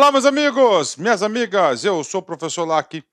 Olá, meus amigos, minhas amigas, eu sou o professor Lac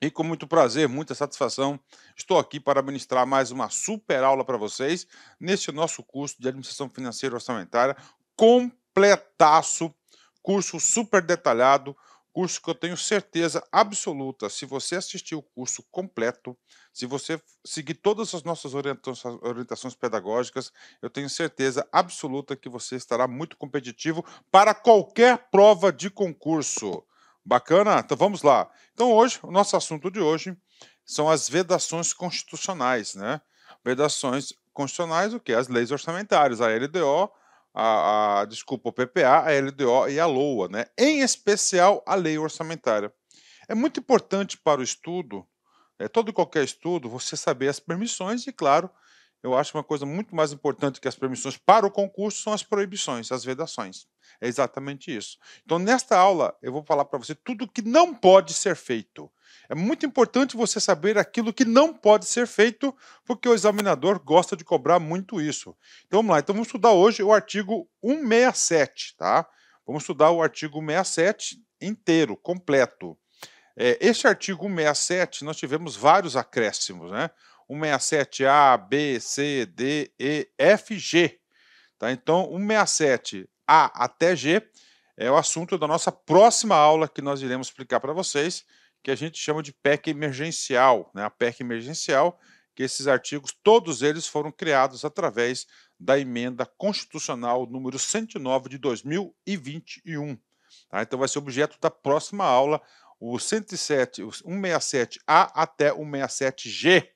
e com muito prazer, muita satisfação, estou aqui para ministrar mais uma super aula para vocês neste nosso curso de Administração Financeira e Orçamentária completaço, curso super detalhado, curso que eu tenho certeza absoluta, se você assistir o curso completo, se você seguir todas as nossas orientações pedagógicas, eu tenho certeza absoluta que você estará muito competitivo para qualquer prova de concurso. Bacana? Então vamos lá. Então hoje, o nosso assunto de hoje são as vedações constitucionais, né? Vedações constitucionais, o que? As leis orçamentárias, a LDO, a, a, desculpa, o PPA, a LDO e a LOA, né? em especial a lei orçamentária. É muito importante para o estudo, é, todo e qualquer estudo, você saber as permissões e, claro, eu acho uma coisa muito mais importante que as permissões para o concurso são as proibições, as vedações. É exatamente isso. Então, nesta aula, eu vou falar para você tudo que não pode ser feito. É muito importante você saber aquilo que não pode ser feito, porque o examinador gosta de cobrar muito isso. Então vamos lá, então vamos estudar hoje o artigo 167, tá? Vamos estudar o artigo 167 inteiro, completo. É, este artigo 167, nós tivemos vários acréscimos, né? 167A, B, C, D, E, F, G. Tá? Então, 167A até G é o assunto da nossa próxima aula que nós iremos explicar para vocês que a gente chama de PEC emergencial, né? a PEC emergencial, que esses artigos, todos eles foram criados através da emenda constitucional número 109 de 2021. Tá? Então vai ser objeto da próxima aula, o 107, 167A até 167G.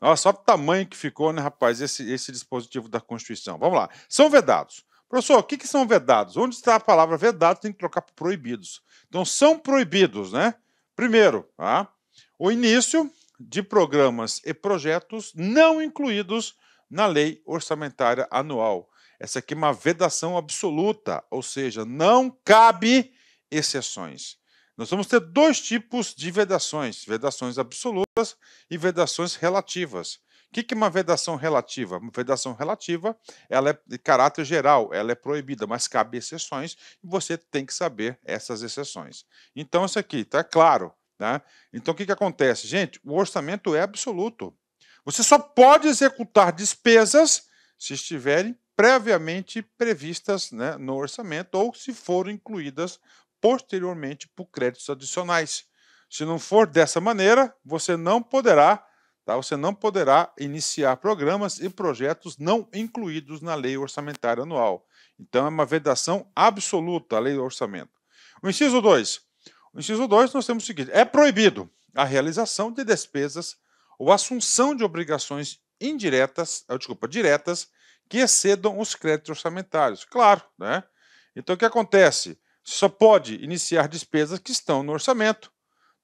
Olha só o tamanho que ficou, né, rapaz, esse, esse dispositivo da Constituição. Vamos lá. São vedados. Professor, o que, que são vedados? Onde está a palavra vedado, tem que trocar por proibidos. Então, são proibidos, né? Primeiro, tá? o início de programas e projetos não incluídos na lei orçamentária anual. Essa aqui é uma vedação absoluta, ou seja, não cabe exceções. Nós vamos ter dois tipos de vedações: vedações absolutas e vedações relativas que, que é uma vedação relativa? Uma vedação relativa ela é de caráter geral, ela é proibida, mas cabe exceções e você tem que saber essas exceções. Então, isso aqui está claro. Né? Então, o que, que acontece? Gente, o orçamento é absoluto. Você só pode executar despesas se estiverem previamente previstas né, no orçamento ou se foram incluídas posteriormente por créditos adicionais. Se não for dessa maneira, você não poderá Tá? Você não poderá iniciar programas e projetos não incluídos na lei orçamentária anual. Então, é uma vedação absoluta a lei do orçamento. O inciso 2. O inciso 2, nós temos o seguinte: é proibido a realização de despesas ou assunção de obrigações indiretas, ah, desculpa, diretas, que excedam os créditos orçamentários. Claro, né? Então o que acontece? Só pode iniciar despesas que estão no orçamento,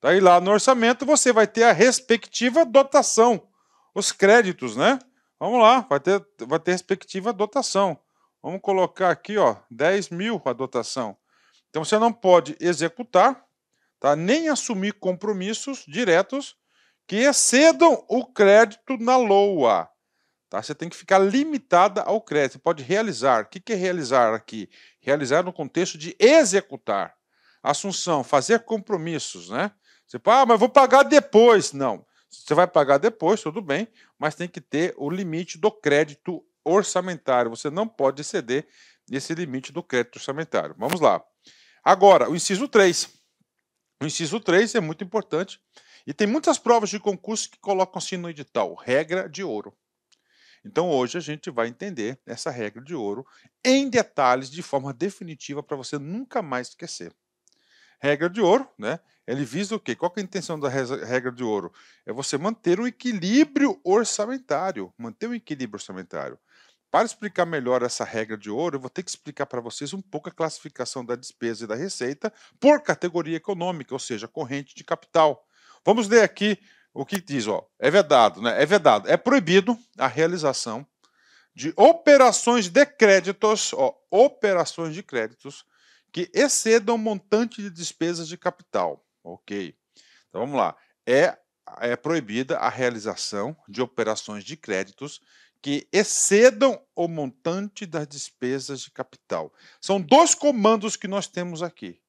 Tá aí lá no orçamento você vai ter a respectiva dotação, os créditos, né? Vamos lá, vai ter, vai ter respectiva dotação. Vamos colocar aqui, ó, 10 mil a dotação. Então você não pode executar, tá? Nem assumir compromissos diretos que excedam o crédito na LOA. Tá? Você tem que ficar limitada ao crédito. Você pode realizar. O que é realizar aqui? Realizar no contexto de executar. Assunção, fazer compromissos, né? Você tipo, fala, ah, mas vou pagar depois. Não. Você vai pagar depois, tudo bem, mas tem que ter o limite do crédito orçamentário. Você não pode exceder esse limite do crédito orçamentário. Vamos lá. Agora, o inciso 3. O inciso 3 é muito importante. E tem muitas provas de concurso que colocam assim no edital, regra de ouro. Então hoje a gente vai entender essa regra de ouro em detalhes de forma definitiva para você nunca mais esquecer regra de ouro, né? Ele visa o quê? Qual que é a intenção da regra de ouro? É você manter um equilíbrio orçamentário, manter um equilíbrio orçamentário. Para explicar melhor essa regra de ouro, eu vou ter que explicar para vocês um pouco a classificação da despesa e da receita por categoria econômica, ou seja, corrente de capital. Vamos ler aqui o que diz, ó. É vedado, né? É vedado, é proibido a realização de operações de créditos, ó, operações de créditos que excedam o montante de despesas de capital. Ok. Então vamos lá. É, é proibida a realização de operações de créditos que excedam o montante das despesas de capital. São dois comandos que nós temos aqui.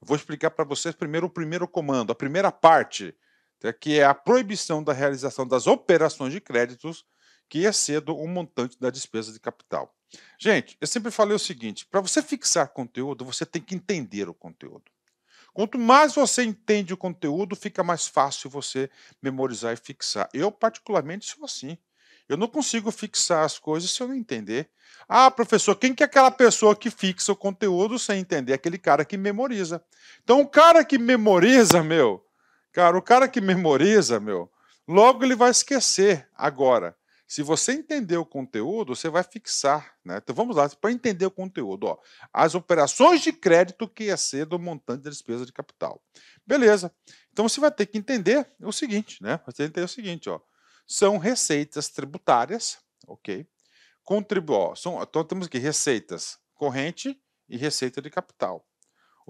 Vou explicar para vocês primeiro o primeiro comando, a primeira parte, né, que é a proibição da realização das operações de créditos que excedam o montante da despesa de capital. Gente, eu sempre falei o seguinte: para você fixar conteúdo, você tem que entender o conteúdo. Quanto mais você entende o conteúdo, fica mais fácil você memorizar e fixar. Eu, particularmente, sou assim. Eu não consigo fixar as coisas se eu não entender. Ah, professor, quem que é aquela pessoa que fixa o conteúdo sem entender? Aquele cara que memoriza. Então, o cara que memoriza, meu, cara, o cara que memoriza, meu, logo ele vai esquecer agora. Se você entender o conteúdo, você vai fixar. Né? Então vamos lá, para entender o conteúdo, ó, as operações de crédito que ia ser do montante da despesa de capital. Beleza. Então você vai ter que entender o seguinte, né? Você entender o seguinte, ó. São receitas tributárias, ok? Contribu ó, são, então temos aqui receitas corrente e receita de capital.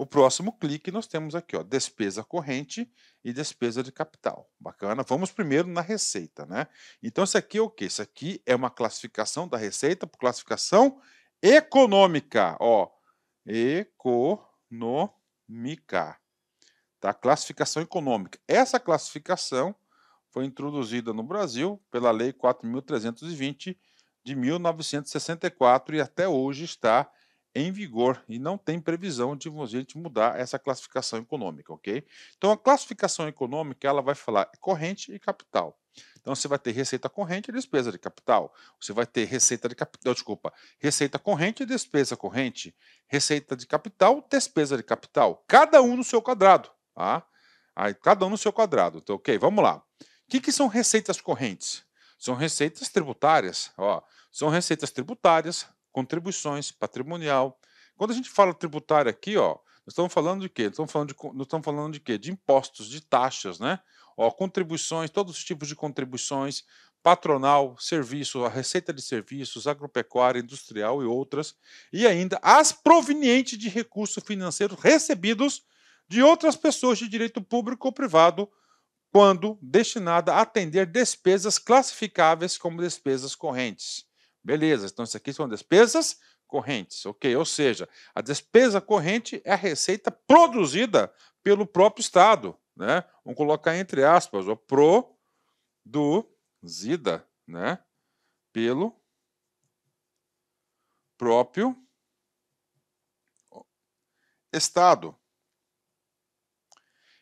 O próximo clique nós temos aqui, ó, despesa corrente e despesa de capital. Bacana. Vamos primeiro na receita, né? Então isso aqui é o que? Isso aqui é uma classificação da receita por classificação econômica, ó, econômica. Tá? Classificação econômica. Essa classificação foi introduzida no Brasil pela Lei 4320 de 1964 e até hoje está em vigor e não tem previsão de a gente mudar essa classificação econômica, ok? Então a classificação econômica ela vai falar corrente e capital. Então você vai ter receita corrente e despesa de capital. Você vai ter receita de capital, desculpa, receita corrente e despesa corrente, receita de capital, despesa de capital, cada um no seu quadrado, tá? Aí, cada um no seu quadrado. Então, ok, vamos lá. O que, que são receitas correntes? São receitas tributárias, ó. São receitas tributárias contribuições, patrimonial. Quando a gente fala tributário aqui, ó, nós estamos falando de quê? Nós estamos falando de, nós estamos falando de quê? De impostos, de taxas, né? Ó, contribuições, todos os tipos de contribuições, patronal, serviço, a receita de serviços, agropecuária, industrial e outras, e ainda as provenientes de recursos financeiros recebidos de outras pessoas de direito público ou privado, quando destinada a atender despesas classificáveis como despesas correntes. Beleza, então isso aqui são despesas correntes, ok? Ou seja, a despesa corrente é a receita produzida pelo próprio Estado, né? Vamos colocar entre aspas, ó, produzida, né? Pelo próprio Estado.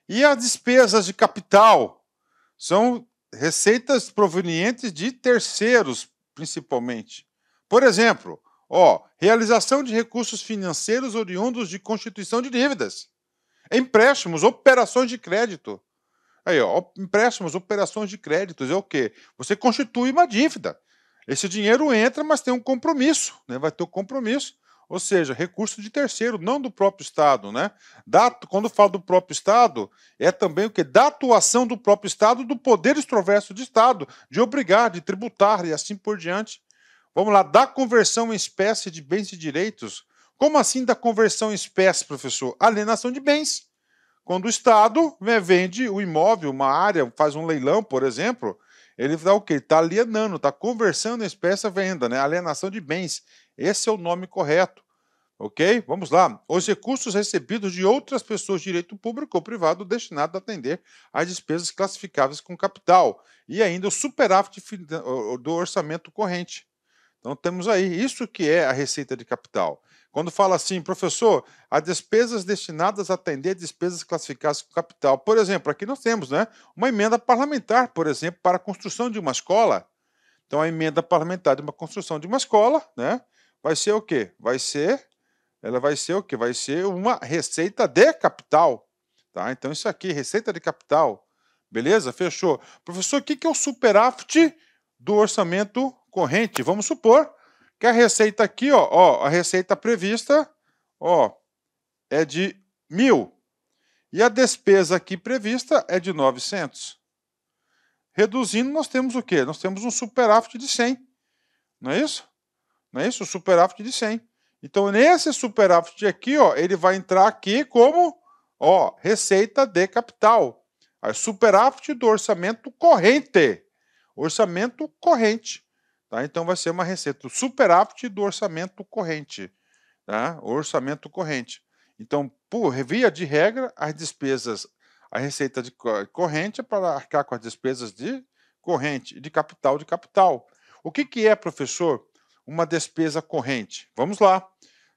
E as despesas de capital são receitas provenientes de terceiros principalmente. Por exemplo, ó, realização de recursos financeiros oriundos de constituição de dívidas, empréstimos, operações de crédito. Aí, ó, empréstimos, operações de créditos é o quê? Você constitui uma dívida. Esse dinheiro entra, mas tem um compromisso, né? vai ter um compromisso. Ou seja, recurso de terceiro, não do próprio Estado. Né? Da, quando falo do próprio Estado, é também o que? Da atuação do próprio Estado, do poder extroverso de Estado, de obrigar, de tributar e assim por diante. Vamos lá, da conversão em espécie de bens e direitos. Como assim da conversão em espécie, professor? Alienação de bens. Quando o Estado né, vende o imóvel, uma área, faz um leilão, por exemplo, ele está o quê? Está alienando, está conversando em espécie a venda, né? Alienação de bens. Esse é o nome correto. Ok? Vamos lá. Os recursos recebidos de outras pessoas de direito público ou privado destinados a atender às despesas classificáveis com capital e ainda o superávit do orçamento corrente. Então temos aí isso que é a receita de capital. Quando fala assim, professor, as despesas destinadas a atender despesas classificadas com capital. Por exemplo, aqui nós temos né, uma emenda parlamentar, por exemplo, para a construção de uma escola. Então, a emenda parlamentar de uma construção de uma escola, né? vai ser o quê? Vai ser, ela vai ser o quê? Vai ser uma receita de capital, tá? Então isso aqui, receita de capital, beleza? Fechou. Professor, o que é o superávit do orçamento corrente? Vamos supor que a receita aqui, ó, ó a receita prevista, ó, é de mil e a despesa aqui prevista é de 900. Reduzindo, nós temos o quê? Nós temos um superávit de 100, não é isso? Não é isso? superávit de 100. Então, nesse superávit aqui, ó, ele vai entrar aqui como ó, receita de capital. A superávit do orçamento corrente. Orçamento corrente. Tá? Então, vai ser uma receita superávit do orçamento corrente. Tá? Orçamento corrente. Então, por via de regra, as despesas, a receita de corrente é para arcar com as despesas de corrente, de capital de capital. O que, que é, professor? uma despesa corrente. Vamos lá.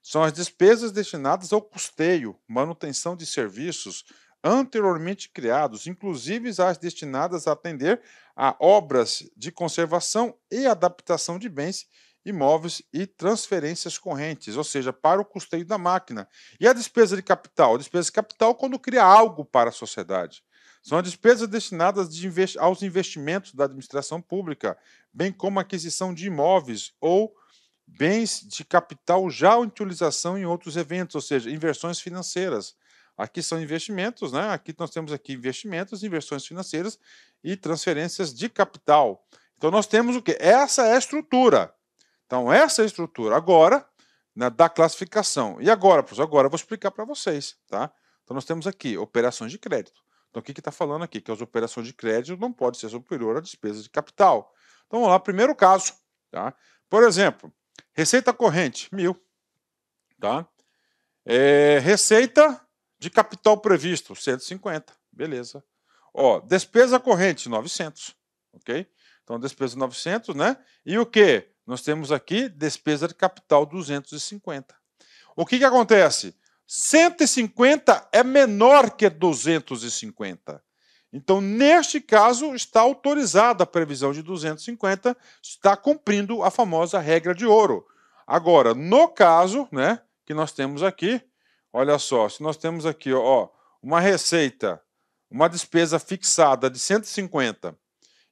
São as despesas destinadas ao custeio, manutenção de serviços anteriormente criados, inclusive as destinadas a atender a obras de conservação e adaptação de bens imóveis e transferências correntes, ou seja, para o custeio da máquina. E a despesa de capital? A despesa de capital quando cria algo para a sociedade. São as despesas destinadas de aos investimentos da administração pública, bem como a aquisição de imóveis ou bens de capital já em utilização em outros eventos, ou seja, inversões financeiras. Aqui são investimentos, né? Aqui nós temos aqui investimentos, inversões financeiras e transferências de capital. Então nós temos o que? Essa é a estrutura. Então essa é a estrutura agora né, da classificação. E agora, professor, agora eu vou explicar para vocês, tá? Então nós temos aqui operações de crédito. Então o que está falando aqui? Que as operações de crédito não pode ser superior à despesa de capital. Então vamos lá, primeiro caso, tá? Por exemplo, Receita corrente, mil. Tá? É, receita de capital previsto, 150. Beleza. Ó, despesa corrente, 900. Ok? Então, despesa 900, né? E o que? Nós temos aqui despesa de capital 250. O que, que acontece? 150 é menor que 250. Então, neste caso, está autorizada a previsão de 250, está cumprindo a famosa regra de ouro. Agora, no caso, né, que nós temos aqui, olha só, se nós temos aqui, ó, uma receita, uma despesa fixada de 150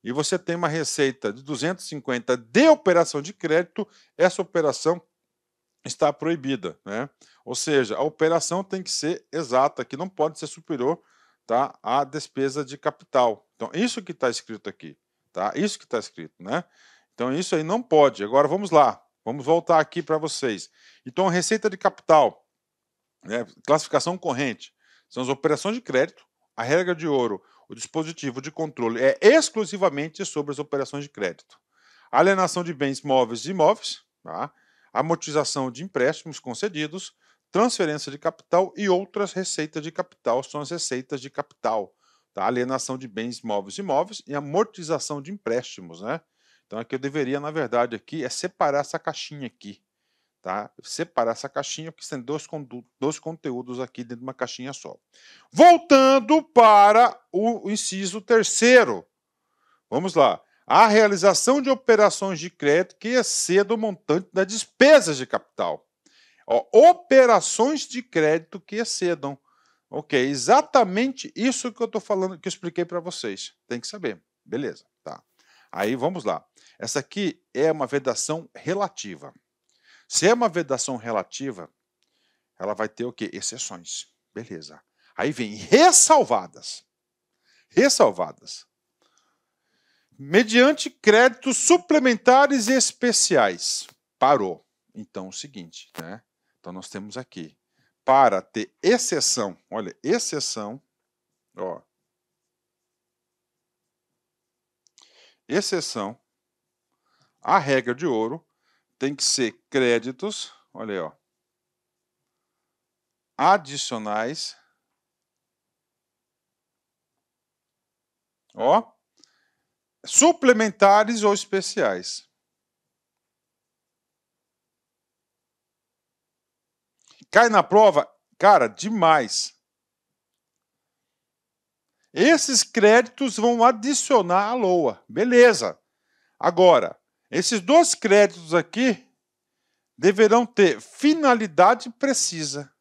e você tem uma receita de 250 de operação de crédito, essa operação está proibida, né? Ou seja, a operação tem que ser exata, que não pode ser superior tá? a despesa de capital. Então, isso que está escrito aqui, tá? Isso que está escrito, né? Então, isso aí não pode. Agora, vamos lá. Vamos voltar aqui para vocês. Então, receita de capital, né? classificação corrente, são as operações de crédito, a regra de ouro, o dispositivo de controle é exclusivamente sobre as operações de crédito. Alienação de bens móveis e imóveis, tá? amortização de empréstimos concedidos, transferência de capital e outras receitas de capital são as receitas de capital, tá? alienação de bens móveis e imóveis e amortização de empréstimos, né? Então aqui eu deveria, na verdade, aqui é separar essa caixinha aqui, tá? Separar essa caixinha, porque tem dois, dois conteúdos aqui dentro de uma caixinha só. Voltando para o inciso terceiro, vamos lá. A realização de operações de crédito que exceda é o montante das despesas de capital. Ó, operações de crédito que excedam. Ok, exatamente isso que eu estou falando, que eu expliquei para vocês. Tem que saber. Beleza, tá. Aí vamos lá. Essa aqui é uma vedação relativa. Se é uma vedação relativa, ela vai ter o quê? Exceções. Beleza. Aí vem ressalvadas. Ressalvadas. Mediante créditos suplementares e especiais. Parou. Então, é o seguinte, né? Então nós temos aqui, para ter exceção, olha, exceção, ó, exceção a regra de ouro, tem que ser créditos, olha aí, ó, adicionais, ó, suplementares ou especiais. cai na prova, cara, demais. Esses créditos vão adicionar a LOA, beleza. Agora, esses dois créditos aqui deverão ter finalidade precisa.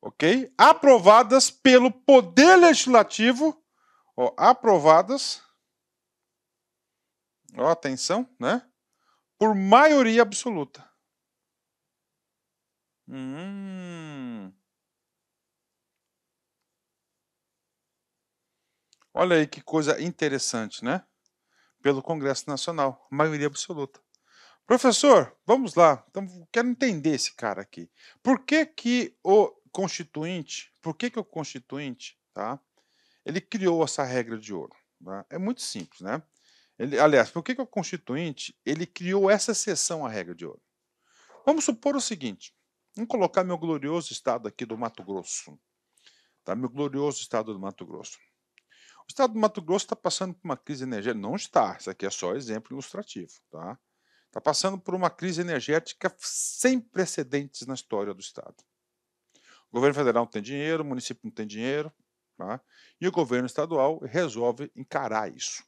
ok? Aprovadas pelo Poder Legislativo Ó, aprovadas. Ó, atenção, né? Por maioria absoluta. Hum. Olha aí que coisa interessante, né? Pelo Congresso Nacional, maioria absoluta. Professor, vamos lá. Então, quero entender esse cara aqui. Por que que o constituinte, por que que o constituinte, tá? ele criou essa regra de ouro. Né? É muito simples, né? Ele, aliás, por que, que o Constituinte ele criou essa exceção à regra de ouro? Vamos supor o seguinte: vamos colocar meu glorioso estado aqui do Mato Grosso. Tá? Meu glorioso estado do Mato Grosso. O estado do Mato Grosso está passando por uma crise energética. Não está, isso aqui é só exemplo ilustrativo. Está tá passando por uma crise energética sem precedentes na história do estado. O governo federal não tem dinheiro, o município não tem dinheiro, Tá? E o governo estadual resolve encarar isso.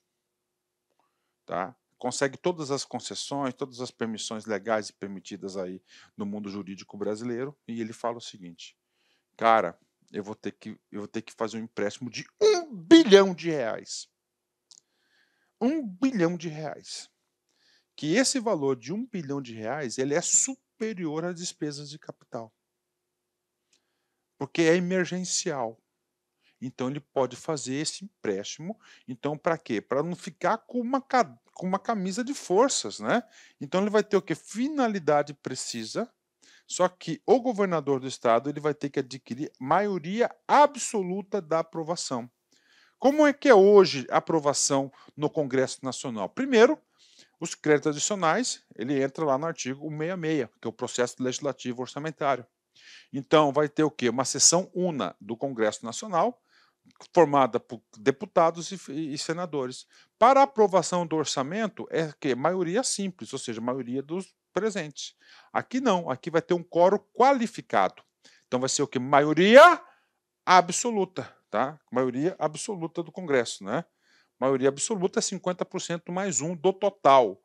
Tá? Consegue todas as concessões, todas as permissões legais e permitidas aí no mundo jurídico brasileiro, e ele fala o seguinte: cara, eu vou ter que, eu vou ter que fazer um empréstimo de um bilhão de reais. Um bilhão de reais. Que esse valor de um bilhão de reais ele é superior às despesas de capital. Porque é emergencial então ele pode fazer esse empréstimo. Então para quê? Para não ficar com uma, com uma camisa de forças, né? Então ele vai ter o que finalidade precisa. Só que o governador do estado ele vai ter que adquirir maioria absoluta da aprovação. Como é que é hoje a aprovação no Congresso Nacional? Primeiro, os créditos adicionais, ele entra lá no artigo 166, que é o processo legislativo orçamentário. Então, vai ter o quê? Uma sessão una do Congresso Nacional, formada por deputados e, e, senadores. Para aprovação do orçamento é que maioria simples, ou seja, maioria dos presentes. Aqui não, aqui vai ter um coro qualificado. Então vai ser o que maioria absoluta, tá? Maioria absoluta do Congresso, né? Maioria absoluta é 50% mais um do total.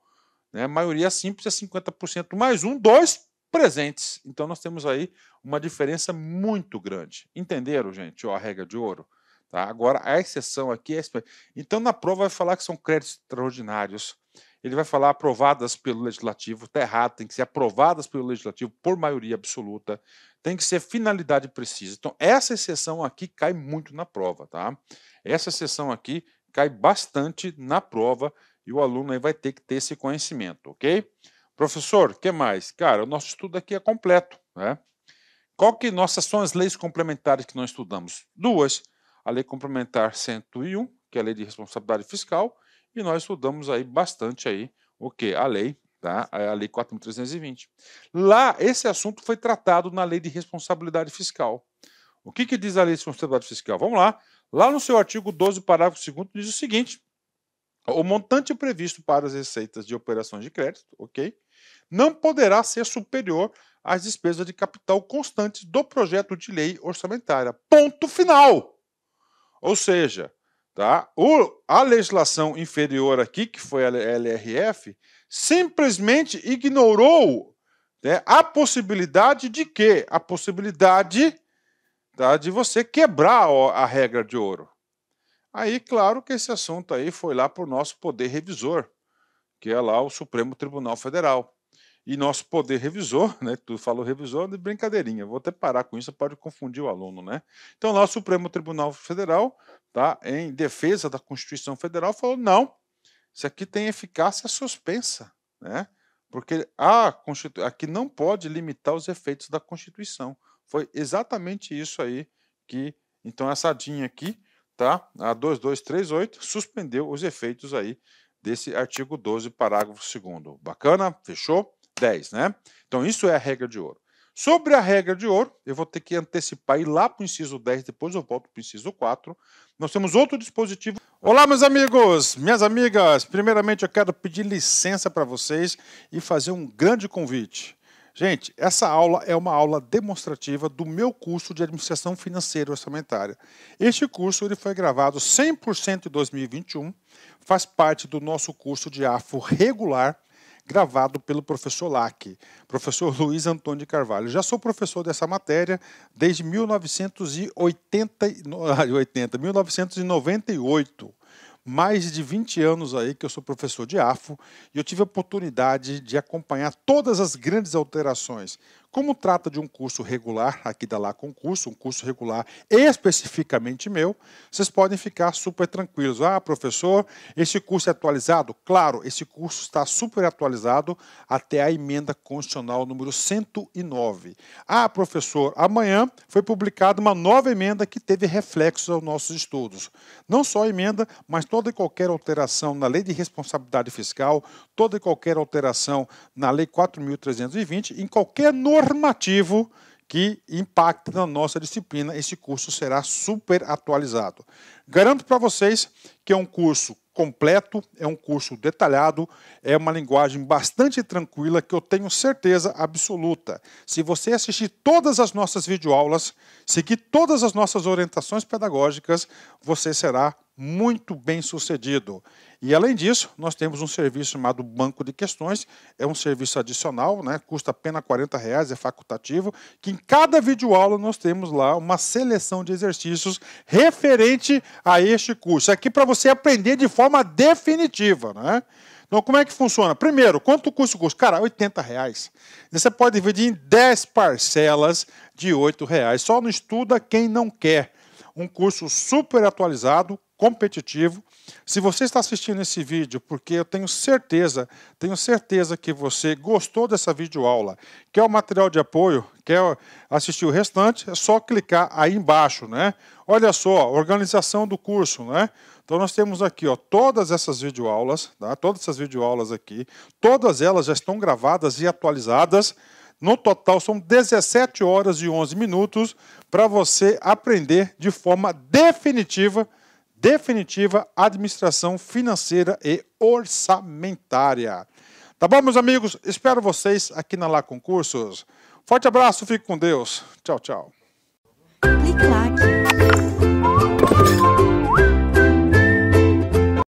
Né? Maioria simples é 50% mais um dois presentes. Então nós temos aí uma diferença muito grande. Entenderam, gente, ó, a regra de ouro? Tá? Agora, a exceção aqui é. Então, na prova, vai falar que são créditos extraordinários. Ele vai falar aprovadas pelo legislativo, está errado, tem que ser aprovadas pelo legislativo por maioria absoluta, tem que ser finalidade precisa. Então, essa exceção aqui cai muito na prova, tá? Essa exceção aqui cai bastante na prova e o aluno aí vai ter que ter esse conhecimento, ok? Professor, que mais? Cara, o nosso estudo aqui é completo, né? Qual que nossas são as leis complementares que nós estudamos? Duas a Lei Complementar 101, que é a Lei de Responsabilidade Fiscal, e nós estudamos aí bastante aí o que a lei, tá? É a Lei 4320. Lá esse assunto foi tratado na Lei de Responsabilidade Fiscal. O que, que diz a Lei de Responsabilidade Fiscal? Vamos lá. Lá no seu artigo 12, parágrafo 2 diz o seguinte: o montante previsto para as receitas de operações de crédito, OK? Não poderá ser superior às despesas de capital constantes do projeto de lei orçamentária. Ponto final. Ou seja, tá? O, a legislação inferior aqui, que foi a LRF, simplesmente ignorou né, a possibilidade de quê? A possibilidade tá, de você quebrar a regra de ouro. Aí, claro que esse assunto aí foi lá para o nosso poder revisor, que é lá o Supremo Tribunal Federal. E nosso poder revisor, né? Tu falou revisor de brincadeirinha, vou até parar com isso, pode confundir o aluno, né? Então lá o Supremo Tribunal Federal, tá, em defesa da Constituição Federal, falou: não, isso aqui tem eficácia suspensa, né? Porque a Constitu... aqui não pode limitar os efeitos da Constituição. Foi exatamente isso aí que. Então, essa DIN aqui, tá? A 2238 suspendeu os efeitos aí desse artigo 12, parágrafo 2. Bacana? Fechou? 10, né? Então, isso é a regra de ouro. Sobre a regra de ouro, eu vou ter que antecipar e ir lá para o inciso 10, depois eu volto para o inciso 4. Nós temos outro dispositivo. Olá, meus amigos, minhas amigas. Primeiramente, eu quero pedir licença para vocês e fazer um grande convite. Gente, essa aula é uma aula demonstrativa do meu curso de Administração Financeira e Orçamentária. Este curso ele foi gravado 100% em 2021, faz parte do nosso curso de AFO regular gravado pelo professor Lack, professor Luiz Antônio de Carvalho. Já sou professor dessa matéria desde 1980, 80, 1998 mais de 20 anos aí que eu sou professor de AFO e eu tive a oportunidade de acompanhar todas as grandes alterações, como trata de um curso regular, aqui da Lá Concurso, um curso regular especificamente meu, vocês podem ficar super tranquilos. Ah, professor, esse curso é atualizado? Claro, esse curso está super atualizado até a emenda constitucional número 109. Ah, professor, amanhã foi publicada uma nova emenda que teve reflexos aos nossos estudos. Não só a emenda, mas toda e qualquer alteração na lei de responsabilidade fiscal, toda e qualquer alteração na lei 4.320, em qualquer norma afirmativo que impacta na nossa disciplina, esse curso será super atualizado. Garanto para vocês que é um curso completo, é um curso detalhado, é uma linguagem bastante tranquila que eu tenho certeza absoluta. Se você assistir todas as nossas videoaulas, seguir todas as nossas orientações pedagógicas, você será muito bem sucedido. E além disso, nós temos um serviço chamado Banco de Questões, é um serviço adicional, né? custa apenas R$ reais, é facultativo, que em cada videoaula nós temos lá uma seleção de exercícios referente a este curso. Aqui para você aprender de forma definitiva. Né? Então, como é que funciona? Primeiro, quanto custa o curso? Cara, R$ reais. Você pode dividir em 10 parcelas de R$ reais. Só não estuda quem não quer um curso super atualizado, competitivo. Se você está assistindo esse vídeo, porque eu tenho certeza, tenho certeza que você gostou dessa videoaula, quer o material de apoio, quer assistir o restante, é só clicar aí embaixo, né? Olha só, organização do curso, né? Então nós temos aqui, ó, todas essas videoaulas, tá? Todas essas videoaulas aqui, todas elas já estão gravadas e atualizadas. No total, são 17 horas e 11 minutos para você aprender de forma definitiva definitiva administração financeira e orçamentária. Tá bom, meus amigos? Espero vocês aqui na Lá Concursos. Forte abraço, fique com Deus. Tchau, tchau. Clique,